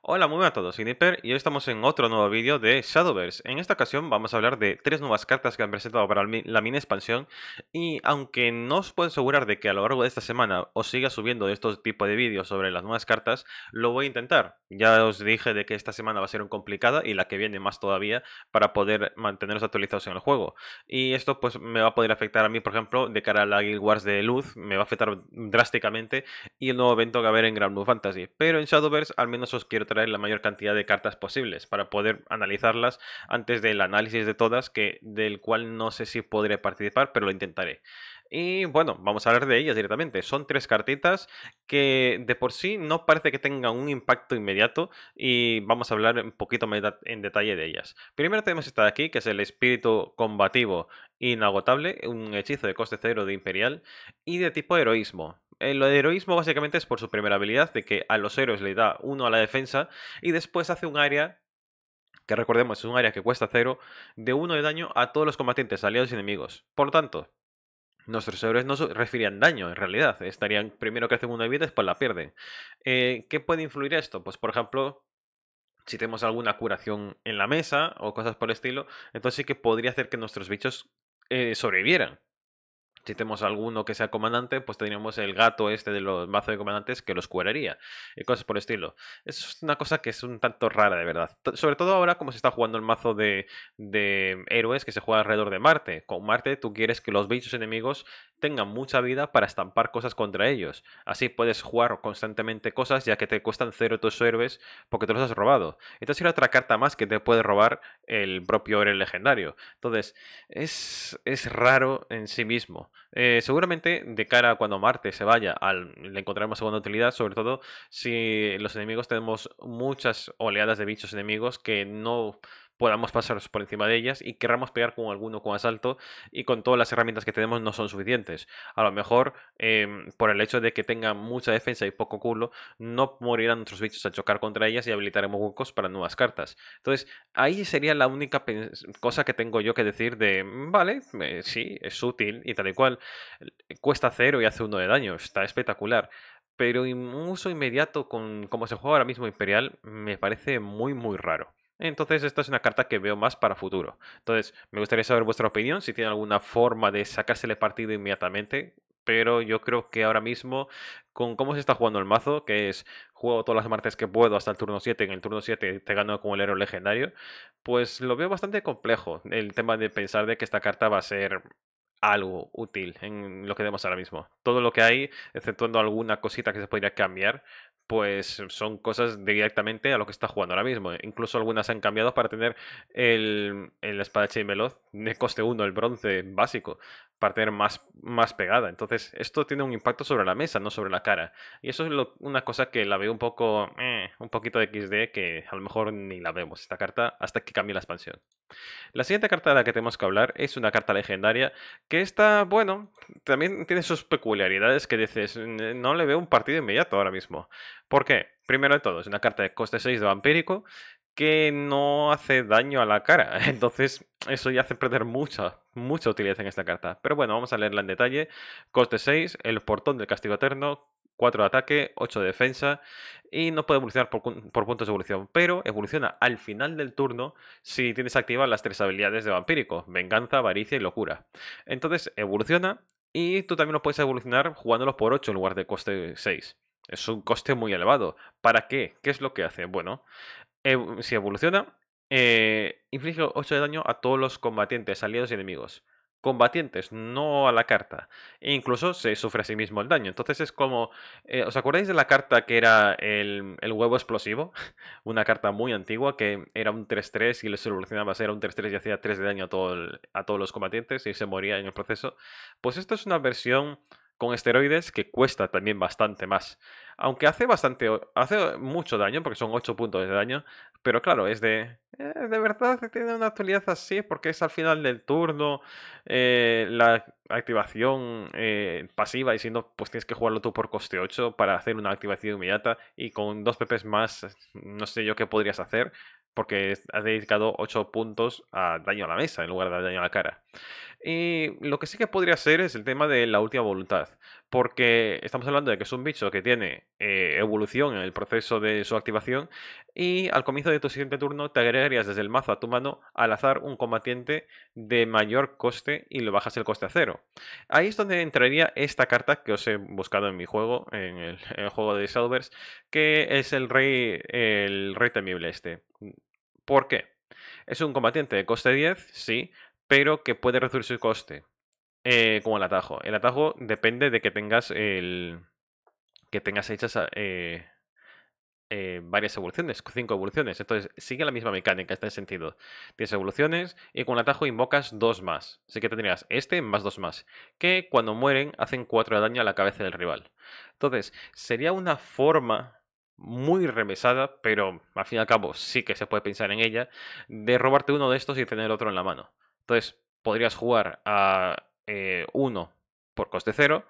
Hola, muy buenas a todos, soy y hoy estamos en otro nuevo vídeo de Shadowverse. En esta ocasión vamos a hablar de tres nuevas cartas que han presentado para la mini expansión y aunque no os puedo asegurar de que a lo largo de esta semana os siga subiendo estos tipo de vídeos sobre las nuevas cartas, lo voy a intentar. Ya os dije de que esta semana va a ser un complicada y la que viene más todavía para poder manteneros actualizados en el juego. Y esto pues me va a poder afectar a mí, por ejemplo, de cara a la Guild Wars de Luz, me va a afectar drásticamente y el nuevo evento que va a haber en Grand Blue Fantasy. Pero en Shadowverse al menos os quiero traer la mayor cantidad de cartas posibles para poder analizarlas antes del análisis de todas, que, del cual no sé si podré participar, pero lo intentaré. Y bueno, vamos a hablar de ellas directamente. Son tres cartitas que de por sí no parece que tengan un impacto inmediato y vamos a hablar un poquito más en detalle de ellas. Primero tenemos esta de aquí, que es el espíritu combativo inagotable, un hechizo de coste cero de imperial y de tipo heroísmo. El eh, lo de heroísmo básicamente es por su primera habilidad, de que a los héroes le da uno a la defensa y después hace un área, que recordemos es un área que cuesta cero, de uno de daño a todos los combatientes, aliados y enemigos. Por tanto, nuestros héroes no refirían daño en realidad, estarían primero que hacen una vida y después la pierden. Eh, ¿Qué puede influir esto? Pues por ejemplo, si tenemos alguna curación en la mesa o cosas por el estilo, entonces sí que podría hacer que nuestros bichos eh, sobrevivieran si tenemos alguno que sea comandante, pues tendríamos el gato este de los mazos de comandantes que los curaría y cosas por el estilo. Es una cosa que es un tanto rara, de verdad. Sobre todo ahora, como se está jugando el mazo de, héroes que se juega alrededor de Marte. Con Marte, tú quieres que los bichos enemigos tengan mucha vida para estampar cosas contra ellos. Así puedes jugar constantemente cosas, ya que te cuestan cero tus héroes porque te los has robado. Entonces, era otra carta más que te puede robar el propio héroe legendario. Entonces, es, es raro en sí mismo. Eh, seguramente de cara a cuando Marte se vaya, al, le encontraremos segunda utilidad, sobre todo si los enemigos tenemos muchas oleadas de bichos enemigos que no podamos pasar por encima de ellas y querramos pegar con alguno con asalto y con todas las herramientas que tenemos no son suficientes. A lo mejor em, por el hecho de que tenga mucha defensa y poco culo, no morirán nuestros bichos al chocar contra ellas y habilitaremos huecos para nuevas cartas. Entonces, ahí sería la única cosa que tengo yo que decir de, mm, vale, sí, es útil y tal y cual. Cuesta cero y hace uno de daño, está espectacular pero un uso inmediato con como se juega ahora mismo Imperial me parece muy muy raro. Entonces, esta es una carta que veo más para futuro. Entonces, me gustaría saber vuestra opinión, si tiene alguna forma de sacársele partido inmediatamente. Pero yo creo que ahora mismo, con cómo se está jugando el mazo, que es juego todas las martes que puedo hasta el turno 7, en el turno 7 te gano con el héroe legendario, pues lo veo bastante complejo el tema de pensar de que esta carta va a ser algo útil en lo que vemos ahora mismo. Todo lo que hay, exceptuando alguna cosita que se podría cambiar, pues son cosas directamente a lo que está jugando ahora mismo. Incluso algunas han cambiado para tener el, el espadachín veloz de coste 1, el bronce básico, para tener más, más pegada. Entonces, esto tiene un impacto sobre la mesa, no sobre la cara. Y eso es una cosa que la veo un poco, eh, un poquito de XD, que a lo mejor ni la vemos esta carta hasta que cambie la expansión. La siguiente carta de la que tenemos que hablar es una carta legendaria que está, bueno, también tiene sus peculiaridades que dices, no le veo un partido inmediato ahora mismo. ¿Por qué? Primero de todo, es una carta de coste 6 de vampírico que no hace daño a la cara. Entonces, eso ya hace perder mucha, mucha utilidad en esta carta. Pero bueno, vamos a leerla en detalle. Coste 6, el portón del castigo eterno, 4 de ataque, 8 de defensa y no puede evolucionar por, puntos de evolución, pero evoluciona al final del turno si tienes activadas las tres habilidades de vampírico, venganza, avaricia y locura. Entonces evoluciona y tú también lo puedes evolucionar jugándolos por 8 en lugar de coste 6. Es un coste muy elevado. ¿Para qué? ¿Qué es lo que hace? Bueno, si evoluciona, eh, inflige 8 de daño a todos los combatientes, aliados y enemigos combatientes, no a la carta. E incluso se sufre a sí mismo el daño. Entonces es como. Eh, ¿Os acordáis de la carta que era el, el huevo explosivo? Una carta muy antigua que era un 3-3 y le solucionabas, era un 3-3 y hacía 3 de daño a, todo a todos los combatientes y se moría en el proceso. Pues esto es una versión con esteroides que cuesta también bastante más. Aunque hace bastante, hace mucho daño, porque son 8 puntos de daño, pero claro, es de... Eh, de verdad que tiene una actualidad así, porque es al final del turno, eh, la activación eh, pasiva, y si no, pues tienes que jugarlo tú por coste 8 para hacer una activación inmediata, y con dos PPs más, no sé yo qué podrías hacer, porque has dedicado 8 puntos a daño a la mesa en lugar de daño a la cara. Y lo que sí que podría ser es el tema de la última voluntad. Porque estamos hablando de que es un bicho que tiene eh, evolución en el proceso de su activación. Y al comienzo de tu siguiente turno te agregarías desde el mazo a tu mano al azar un combatiente de mayor coste y le bajas el coste a cero. Ahí es donde entraría esta carta que os he buscado en mi juego, en el, juego de solvers, que es el rey, el rey temible este. ¿Por qué? Es un combatiente de coste 10, sí, pero que puede reducir su coste. Eh, como el atajo. El atajo depende de que tengas el. que tengas hechas eh, eh, varias evoluciones, cinco evoluciones. Entonces, sigue la misma mecánica, está en este sentido. Tienes evoluciones y con el atajo invocas dos más. Así que tendrías este más dos más. Que cuando mueren hacen cuatro de daño a la cabeza del rival. Entonces, sería una forma muy remesada, pero al fin y al cabo sí que se puede pensar en ella, de robarte uno de estos y tener otro en la mano. Entonces, podrías jugar a 1 eh, por coste 0.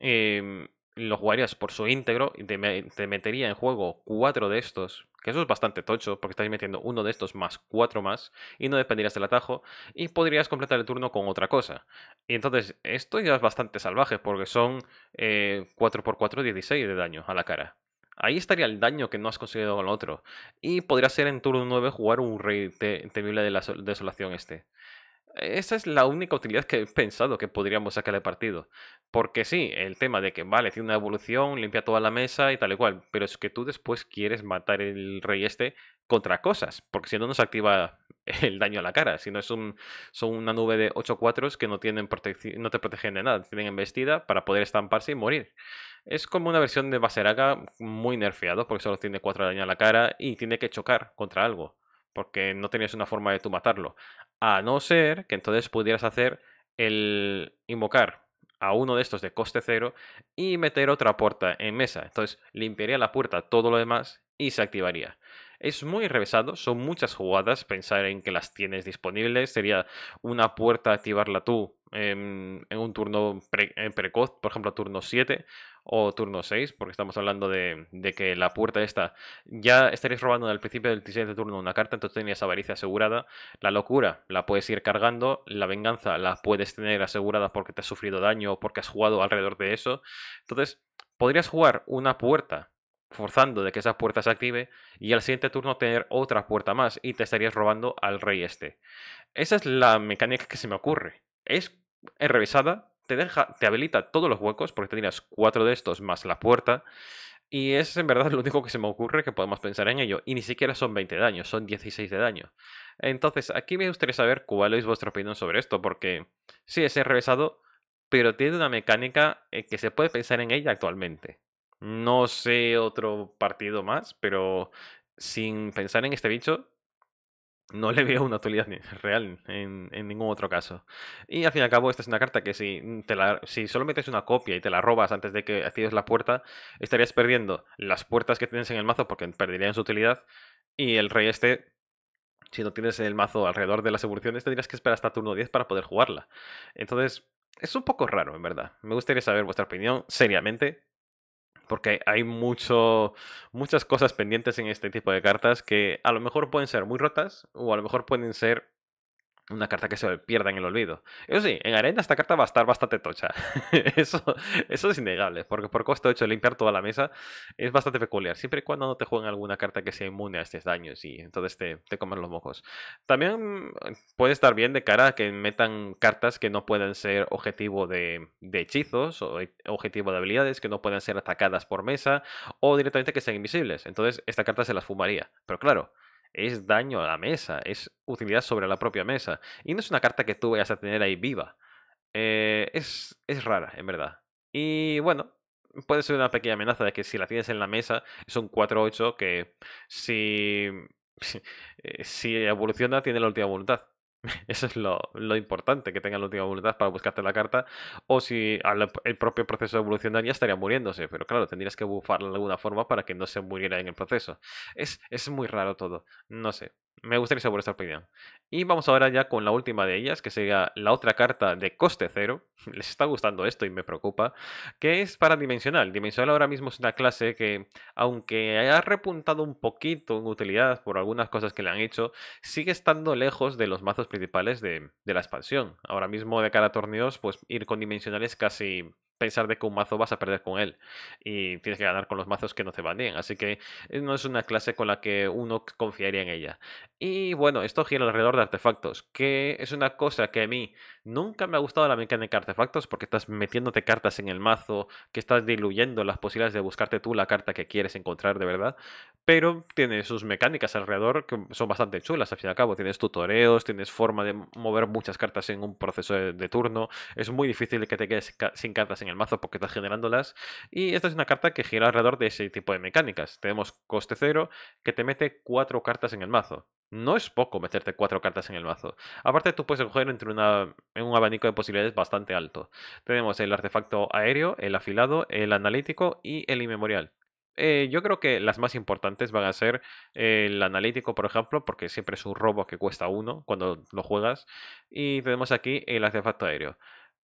Em, lo jugarías por su íntegro y te, metería en juego cuatro de estos, que eso es bastante tocho, porque estáis metiendo uno de estos más cuatro más y no dependerías del atajo y podrías completar el turno con otra cosa. Y entonces esto ya es bastante salvaje porque son 4x4 eh, 16 de daño a la cara. Ahí estaría el daño que no has conseguido con el otro. Y podría ser en turno 9 jugar un rey temible de la desolación este esa es la única utilidad que he pensado que podríamos sacarle partido. Porque sí, el tema de que, vale, tiene una evolución, limpia toda la mesa y tal y cual, pero es que tú después quieres matar el rey este contra cosas, porque si no, nos se activa el daño a la cara, si no es un, son una nube de 8 4 que no, tienen no te protegen de nada, tienen embestida para poder estamparse y morir. Es como una versión de Baseraga muy nerfeado, porque solo tiene 4 daño a la cara y tiene que chocar contra algo porque no tenías una forma de tú matarlo. A no ser que entonces pudieras hacer el invocar a uno de estos de coste cero y meter otra puerta en mesa. Entonces limpiaría la puerta todo lo demás y se activaría. Es muy revesado, son muchas jugadas, pensar en que las tienes disponibles, sería una puerta activarla tú en, un turno eh, precoz, por ejemplo, turno 7 o turno 6, porque estamos hablando de, que la puerta esta ya estarías robando al principio del siguiente turno una carta, entonces tenías avaricia asegurada, la locura la puedes ir cargando, la venganza la puedes tener asegurada porque te has sufrido daño o porque has jugado alrededor de eso, entonces podrías jugar una puerta forzando de que esa puerta se active y al siguiente turno tener otra puerta más y te estarías robando al rey este. Esa es la mecánica que se me ocurre. Es revisada, te deja, te habilita todos los huecos porque tendrías cuatro de estos más la puerta y es en verdad lo único que se me ocurre que podemos pensar en ello y ni siquiera son 20 de daño, son 16 de daño. Entonces, aquí me gustaría saber cuál es vuestra opinión sobre esto porque sí es enrevesado, pero tiene una mecánica eh, que se puede pensar en ella actualmente. No sé otro partido más, pero sin pensar en este bicho, no le veo una utilidad real en, ningún otro caso. Y al fin y al cabo, esta es una carta que si, solo metes una copia y te la robas antes de que cierres la puerta, estarías perdiendo las puertas que tienes en el mazo porque perderían su utilidad. Y el rey este, si no tienes el mazo alrededor de las evoluciones, tendrías que esperar hasta turno 10 para poder jugarla. Entonces, es un poco raro, en verdad. Me gustaría saber vuestra opinión, seriamente, porque hay mucho, muchas cosas pendientes en este tipo de cartas que a lo mejor pueden ser muy rotas o a lo mejor pueden ser una carta que se pierda en el olvido. Eso sí, en arena esta carta va a estar bastante tocha. eso, eso es innegable, porque por costo 8 limpiar toda la mesa es bastante peculiar, siempre y cuando no te jueguen alguna carta que sea inmune a estos daños y entonces te, te comen los mojos. También eh, puede estar bien de cara a que metan cartas que no pueden ser objetivo de, de hechizos o e, objetivo de habilidades, que no pueden ser atacadas por mesa o directamente que sean invisibles. Entonces esta carta se las fumaría. Pero claro, es daño a la mesa, es utilidad sobre la propia mesa. Y no es una carta que tú vayas a tener ahí viva. Eh, es, es rara, en verdad. Y bueno, puede ser una pequeña amenaza de que si la tienes en la mesa, es un 4-8 que si, eh, si evoluciona tiene la última voluntad. Eso es lo, importante, que tenga la última voluntad para buscarte la carta. O si el propio proceso evolucionario estaría muriéndose, pero claro, tendrías que bufarla de alguna forma para que no se muriera en el proceso. es muy raro todo, no sé. Me gustaría saber esta opinión. Y vamos ahora ya con la última de ellas, que sería la otra carta de coste cero. Les está gustando esto y me preocupa. Que es para Dimensional. Dimensional ahora mismo es una clase que, aunque ha repuntado un poquito en utilidad por algunas cosas que le han hecho, sigue estando lejos de los mazos principales de, la expansión. Ahora mismo de cara a torneos, pues ir con Dimensional es casi pensar de que un mazo vas a perder con él y tienes que ganar con los mazos que no te van bien. Así que eh, no es una clase con la que uno confiaría en ella. Y bueno, esto gira alrededor de artefactos, que es una cosa que a mí nunca me ha gustado la mecánica de artefactos porque estás metiéndote cartas en el mazo, que estás diluyendo las posibilidades de buscarte tú la carta que quieres encontrar de verdad, pero tiene sus mecánicas alrededor que son bastante chulas al fin y al cabo. Tienes tutoreos, tienes forma de mover muchas cartas en un proceso de, turno. Es muy difícil que te quedes sin cartas en en el mazo porque estás generándolas. Y esta es una carta que gira alrededor de ese tipo de mecánicas. Tenemos coste cero que te mete cuatro cartas en el mazo. No es poco meterte cuatro cartas en el mazo. Aparte, tú puedes escoger entre una, en un abanico de posibilidades bastante alto. Tenemos el artefacto aéreo, el afilado, el analítico y el inmemorial. Eh, yo creo que las más importantes van a ser el analítico, por ejemplo, porque siempre es un robo que cuesta uno cuando lo juegas. Y tenemos aquí el artefacto aéreo.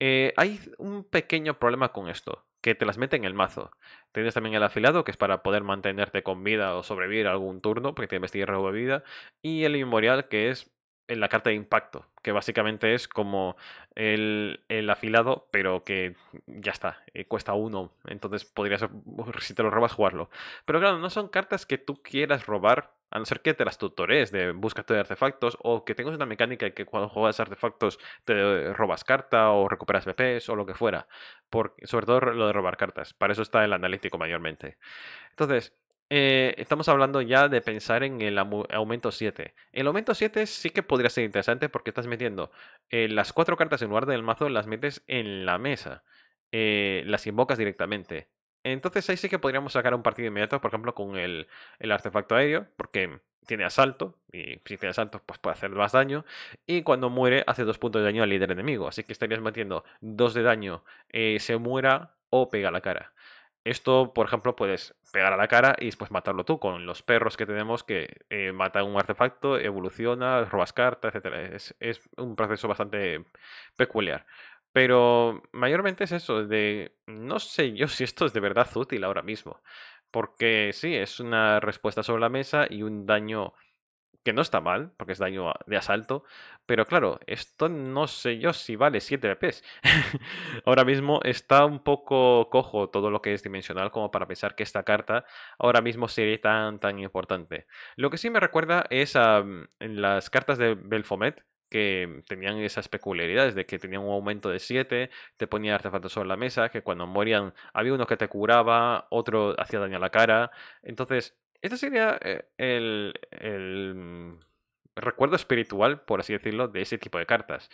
Eh, hay un pequeño problema con esto, que te las mete en el mazo. Tienes también el afilado, que es para poder mantenerte con vida o sobrevivir algún turno, porque tienes vestigio de vida. Y el inmemorial, que es en la carta de impacto, que básicamente es como el, afilado, pero que ya está, eh, cuesta uno. Entonces podrías, si te lo robas, jugarlo. Pero claro, no son cartas que tú quieras robar a no ser que te las tutores de búscate de artefactos o que tengas una mecánica que cuando juegas artefactos te robas carta o recuperas BPs o lo que fuera. sobre todo lo de robar cartas. Para eso está el analítico mayormente. Entonces, eh, estamos hablando ya de pensar en el aumento 7. El aumento 7 sí que podría ser interesante porque estás metiendo eh, las cuatro cartas en lugar del mazo, las metes en la mesa. Eh, las invocas directamente. Entonces ahí sí que podríamos sacar un partido inmediato, por ejemplo, con el, artefacto aéreo, porque tiene asalto, y si tiene asalto, pues puede hacer más daño. Y cuando muere, hace dos puntos de daño al líder enemigo. Así que estarías metiendo dos de daño, eh, se muera o pega la cara. Esto, por ejemplo, puedes pegar a la cara y después matarlo tú, con los perros que tenemos que eh, matan un artefacto, evoluciona, robas cartas, etc. es un proceso bastante peculiar. Pero mayormente es eso, de no sé yo si esto es de verdad útil ahora mismo, porque sí, es una respuesta sobre la mesa y un daño que no está mal, porque es daño de asalto, pero claro, esto no sé yo si vale 7 BPs. ahora mismo está un poco cojo todo lo que es dimensional como para pensar que esta carta ahora mismo sería tan tan importante. Lo que sí me recuerda es a mm, las cartas de Belfomet que tenían esas peculiaridades de que tenían un aumento de 7, te ponían artefactos sobre la mesa, que cuando morían había uno que te curaba, otro hacía daño a la cara. Entonces, este sería eh, el, el mm, recuerdo espiritual, por así decirlo, de ese tipo de cartas.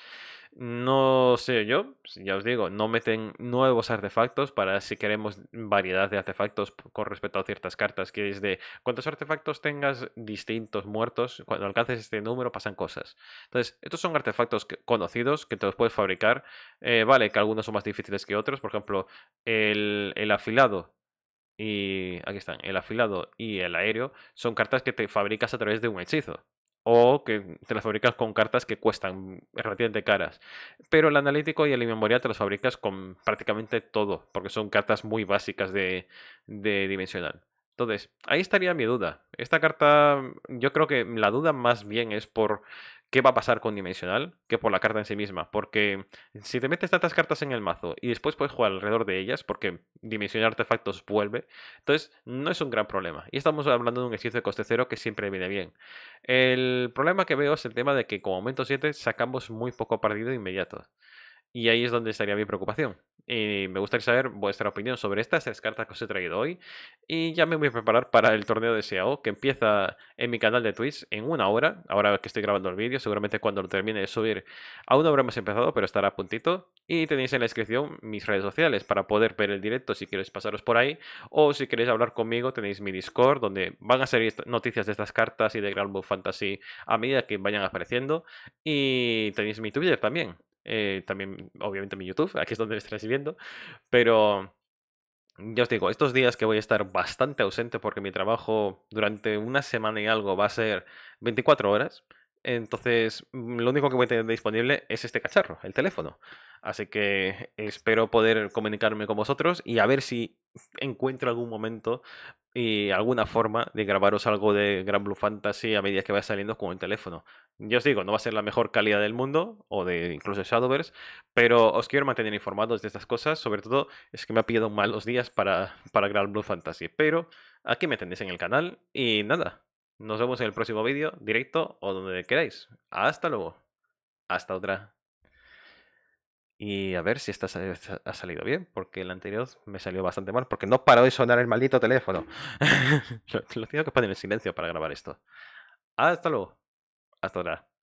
No sé yo, ya os digo, no meten nuevos artefactos para si queremos variedad de artefactos con respecto a ciertas cartas, que es de cuántos artefactos tengas distintos muertos, cuando alcances este número pasan cosas. Entonces, estos son artefactos conocidos que te los puedes fabricar, eh, vale, que algunos son más difíciles que otros, por ejemplo, el afilado y aquí están, el afilado y el aéreo son cartas que te fabricas a través de un hechizo o que te las fabricas con cartas que cuestan relativamente caras. Pero el analítico y el inmemorial te las fabricas con prácticamente todo, porque son cartas muy básicas de, de dimensional. Entonces, ahí estaría mi duda. Esta carta, yo creo que la duda más bien es por qué va a pasar con Dimensional que por la carta en sí misma. Porque si te metes tantas cartas en el mazo y después puedes jugar alrededor de ellas, porque dimensional Artefactos vuelve, entonces no es un gran problema. Y estamos hablando de un ejercicio de coste cero que siempre viene bien. El problema que veo es el tema de que con aumento 7 sacamos muy poco partido inmediato. Y ahí es donde estaría mi preocupación. Y me gustaría saber vuestra opinión sobre estas tres cartas que os he traído hoy. Y ya me voy a preparar para el torneo de SEAO que empieza en mi canal de Twitch en una hora. Ahora que estoy grabando el vídeo, seguramente cuando lo termine de subir aún no habremos empezado, pero estará a puntito. Y tenéis en la descripción mis redes sociales para poder ver el directo si queréis pasaros por ahí. O si queréis hablar conmigo, tenéis mi Discord donde van a salir noticias de estas cartas y de Grand Blue Fantasy a medida que vayan apareciendo. Y tenéis mi Twitter también, eh, también, obviamente, mi YouTube, aquí es donde me estaréis viendo. Pero ya os digo, estos días que voy a estar bastante ausente porque mi trabajo durante una semana y algo va a ser 24 horas. Entonces, mm, lo único que voy a tener disponible es este cacharro, el teléfono. Así que espero poder comunicarme con vosotros y a ver si encuentro algún momento y alguna forma de grabaros algo de Gran Blue Fantasy a medida que vaya saliendo con el teléfono. Yo os digo, no va a ser la mejor calidad del mundo o de incluso Shadowverse, pero os quiero mantener informados de estas cosas. Sobre todo es que me ha pillado malos días para, para Gran Blue Fantasy, pero aquí me tenéis en el canal y nada. Nos vemos en el próximo vídeo, directo o donde queráis. Hasta luego. Hasta otra y a ver si esta eh, ha salido bien, porque la anterior me salió bastante mal, porque no paró de sonar el maldito teléfono. lo, tengo que poner en silencio para grabar esto. Hasta luego. Hasta ahora.